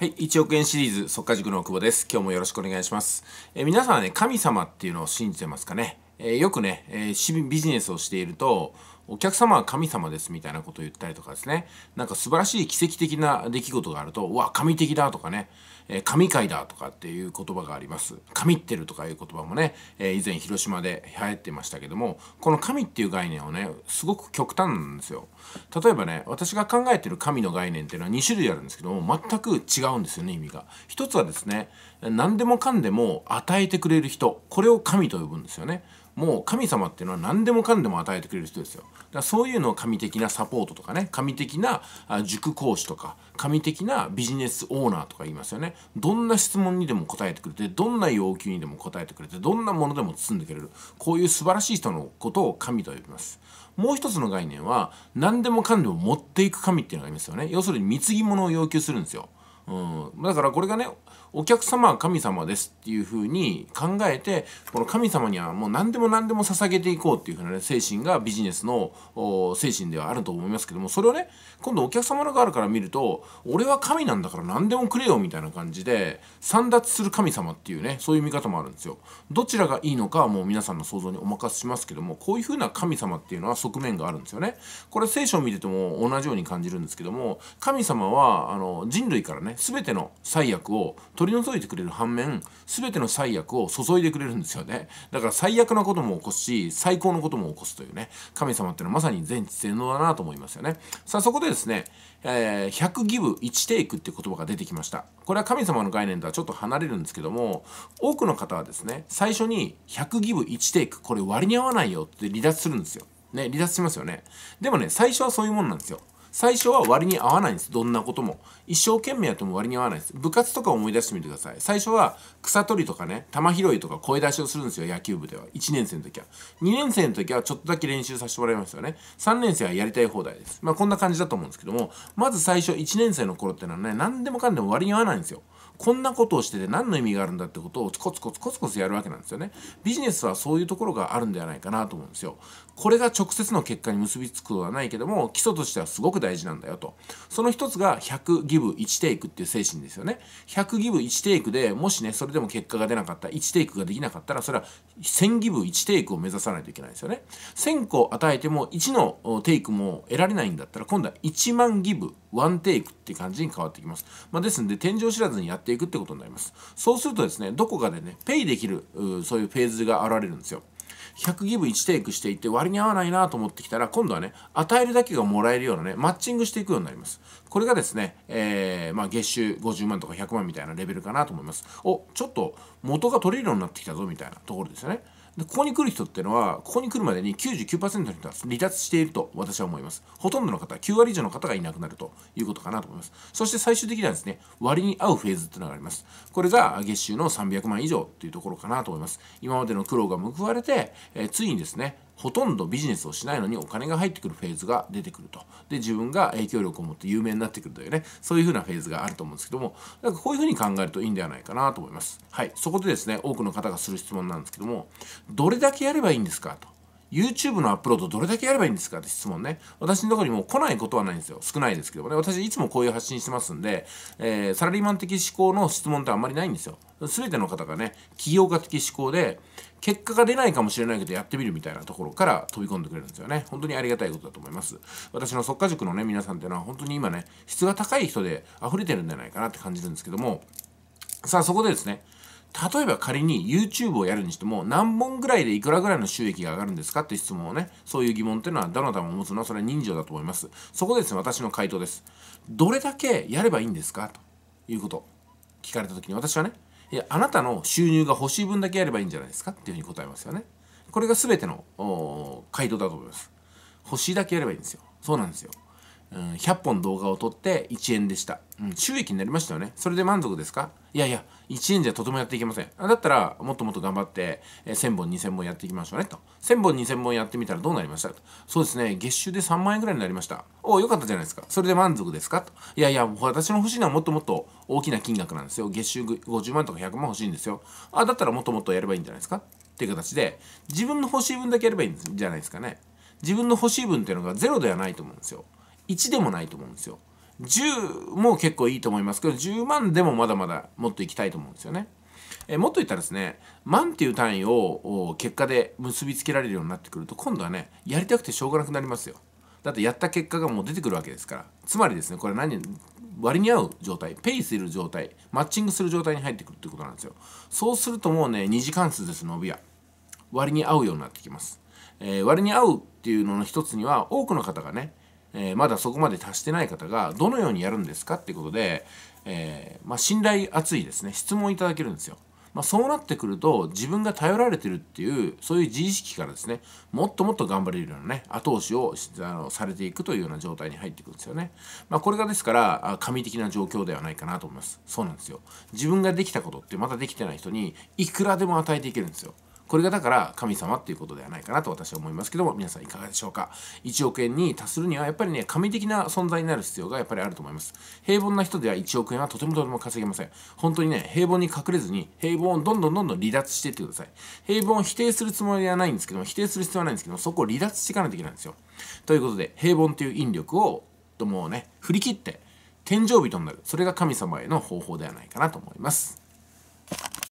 はい。1億円シリーズ、即化塾の久保です。今日もよろしくお願いします。え皆さんはね、神様っていうのを信じてますかね。えよくね、えー、ビジネスをしていると、お客様は神様ですみたいなことを言ったりとかですね、なんか素晴らしい奇跡的な出来事があると、うわ、神的だとかね、え神会だとかっていう言葉があります。神ってるとかいう言葉もね、え以前広島で流行ってましたけども、この神っていう概念をね、すごく極端なんですよ。例えばね、私が考えてる神の概念っていうのは2種類あるんですけども、全く違うんですよね、意味が。一つはですね、何でもかんでも与えてくれる人これを神と呼ぶんですよねもう神様っていうのは何でもかんでも与えてくれる人ですよだからそういうのを神的なサポートとかね神的な塾講師とか神的なビジネスオーナーとか言いますよねどんな質問にでも答えてくれてどんな要求にでも答えてくれてどんなものでも包んでくれるこういう素晴らしい人のことを神と呼びますもう一つの概念は何でもかんでも持っていく神っていうのがありますよね要するに貢ぎ物を要求するんですようん、だからこれがねお客様は神様ですっていう風に考えてこの神様にはもう何でも何でも捧げていこうっていう風なね精神がビジネスの精神ではあると思いますけどもそれをね今度お客様の側から見ると俺は神なんだから何でもくれよみたいな感じで散奪する神様っていうねそういう見方もあるんですよ。どちらがいいのかはもう皆さんの想像にお任せしますけどもこういう風な神様っていうのは側面があるんですよね。これ聖書を見てても同じように感じるんですけども神様はあの人類からね全ての最悪を取り除いてくれる反面全ての最悪を注いでくれるんですよねだから最悪なことも起こすし最高のことも起こすというね神様っていうのはまさに全知全能だなと思いますよねさあそこでですね、えー、100ギブ1テイクって言葉が出てきましたこれは神様の概念とはちょっと離れるんですけども多くの方はですね最初に100ギブ1テイクこれ割に合わないよって離脱するんですよね離脱しますよねでもね最初はそういうもんなんですよ最初は割に合わないんですどんなことも一生懸命やっても割に合わないです部活とか思い出してみてください最初は草取りとかね玉拾いとか声出しをするんですよ野球部では1年生の時は2年生の時はちょっとだけ練習させてもらいましたよね3年生はやりたい放題ですまあこんな感じだと思うんですけどもまず最初1年生の頃ってのはね何でもかんでも割に合わないんですよこんなことをしてて何の意味があるんだってことをコツコツコツコツやるわけなんですよね。ビジネスはそういうところがあるんではないかなと思うんですよ。これが直接の結果に結びつくことはないけども基礎としてはすごく大事なんだよと。その一つが100ギブ1テイクっていう精神ですよね。100ギブ1テイクでもしねそれでも結果が出なかった1テイクができなかったらそれは1000ギブ1テイクを目指さないといけないですよね。1000個与えても1のテイクも得られないんだったら今度は1万ギブワンテイクって感じに変わってきます。まあ、ですので、天井知らずにやっていくってことになります。そうするとですね、どこかでね、ペイできる、そういうフェーズが現れるんですよ。100ギブ1テイクしていって割に合わないなと思ってきたら今度はね与えるだけがもらえるようなねマッチングしていくようになりますこれがですね、えー、まあ、月収50万とか100万みたいなレベルかなと思いますおちょっと元が取れるようになってきたぞみたいなところですよねでここに来る人ってのはここに来るまでに99%の人は離脱していると私は思いますほとんどの方9割以上の方がいなくなるということかなと思いますそして最終的にはですね割に合うフェーズっていうのがありますこれが月収の300万以上っていうところかなと思います今までの苦労が報われて、えー、ついにですねほとんどビジネスをしないのにお金が入ってくるフェーズが出てくると。で、自分が影響力を持って有名になってくるというね、そういう風なフェーズがあると思うんですけども、なんかこういう風に考えるといいんではないかなと思います。はい。そこでですね、多くの方がする質問なんですけども、どれだけやればいいんですかと。YouTube のアップロードどれだけやればいいんですかって質問ね。私のところにも来ないことはないんですよ。少ないですけどもね。私いつもこういう発信してますんで、えー、サラリーマン的思考の質問ってあんまりないんですよ。全ての方がね、起業家的思考で、結果が出ないかもしれないけどやってみるみたいなところから飛び込んでくれるんですよね。本当にありがたいことだと思います。私の即家塾のね、皆さんっていうのは本当に今ね、質が高い人で溢れてるんじゃないかなって感じるんですけども、さあそこでですね、例えば仮に YouTube をやるにしても何本ぐらいでいくらぐらいの収益が上がるんですかって質問をね、そういう疑問っていうのは誰のたも持つのはそれは人情だと思います。そこでですね、私の回答です。どれだけやればいいんですかということ聞かれた時に私はね、いや、あなたの収入が欲しい分だけやればいいんじゃないですかっていうふうに答えますよね。これが全ての回答だと思います。欲しいだけやればいいんですよ。そうなんですよ。うん、100本動画を撮って1円でした、うん、収益になりましたよねそれで満足ですかいやいや1円じゃとてもやっていけませんだったらもっともっと頑張って、えー、1000本2000本やっていきましょうねと1000本2000本やってみたらどうなりましたそうですね月収で3万円ぐらいになりましたおおよかったじゃないですかそれで満足ですかといやいや私の欲しいのはもっともっと大きな金額なんですよ月収50万とか100万欲しいんですよあだったらもっともっとやればいいんじゃないですかっていう形で自分の欲しい分だけやればいいんじゃないですかね自分の欲しい分っていうのがゼロではないと思うんですよ1でもないと思うんですよ。10も結構いいと思いますけど10万でもまだまだもっといきたいと思うんですよね。えもっと言ったらですね万っていう単位を結果で結びつけられるようになってくると今度はねやりたくてしょうがなくなりますよ。だってやった結果がもう出てくるわけですからつまりですねこれ何割に合う状態ペイする状態マッチングする状態に入ってくるってことなんですよそうするともうね2次関数です伸びは。割に合うようになってきます、えー、割に合うっていうのの一つには多くの方がねえー、まだそこまで達してない方がどのようにやるんですかってことで、えー、まあ、信頼厚いですね質問いただけるんですよ。まあ、そうなってくると自分が頼られてるっていうそういう自意識からですねもっともっと頑張れるようなね後押しをあのされていくというような状態に入っていくんですよね。まあ、これがですから神的な状況ではないかなと思います。そうなんですよ。自分ができたことってまだできてない人にいくらでも与えていけるんですよ。これがだから神様っていうことではないかなと私は思いますけども皆さんいかがでしょうか1億円に達するにはやっぱりね神的な存在になる必要がやっぱりあると思います平凡な人では1億円はとてもとても稼げません本当にね平凡に隠れずに平凡をどんどんどんどん離脱していってください平凡を否定するつもりではないんですけども否定する必要はないんですけどもそこを離脱していかないといけないんですよということで平凡という引力をもうね振り切って天井人になるそれが神様への方法ではないかなと思います